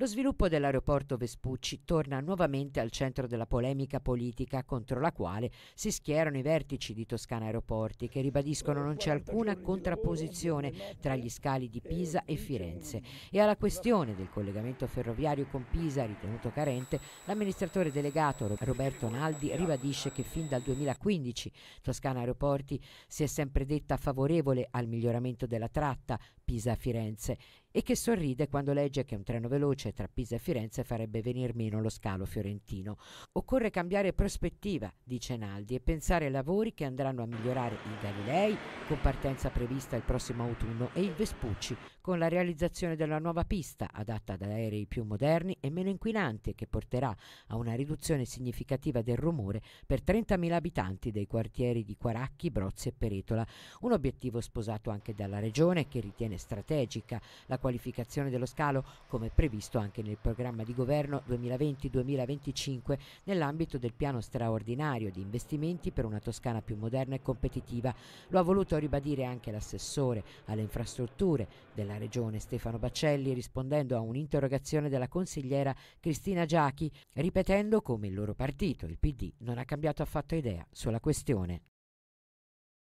Lo sviluppo dell'aeroporto Vespucci torna nuovamente al centro della polemica politica contro la quale si schierano i vertici di Toscana Aeroporti che ribadiscono non c'è alcuna contrapposizione tra gli scali di Pisa e Firenze e alla questione del collegamento ferroviario con Pisa ritenuto carente l'amministratore delegato Roberto Naldi ribadisce che fin dal 2015 Toscana Aeroporti si è sempre detta favorevole al miglioramento della tratta Pisa-Firenze e che sorride quando legge che un treno veloce tra Pisa e Firenze farebbe venir meno lo scalo fiorentino. Occorre cambiare prospettiva, dice Naldi, e pensare ai lavori che andranno a migliorare il Galilei, con partenza prevista il prossimo autunno, e il Vespucci, con la realizzazione della nuova pista adatta ad aerei più moderni e meno inquinanti che porterà a una riduzione significativa del rumore per 30.000 abitanti dei quartieri di Quaracchi, Brozzi e Peretola, un obiettivo sposato anche dalla Regione che ritiene strategica la qualificazione dello scalo come previsto anche nel programma di governo 2020-2025 nell'ambito del piano straordinario di investimenti per una Toscana più moderna e competitiva. Lo ha voluto ribadire anche l'assessore alle infrastrutture della Regione Stefano Baccelli rispondendo a un'interrogazione della consigliera Cristina Giachi, ripetendo come il loro partito, il PD, non ha cambiato affatto idea sulla questione.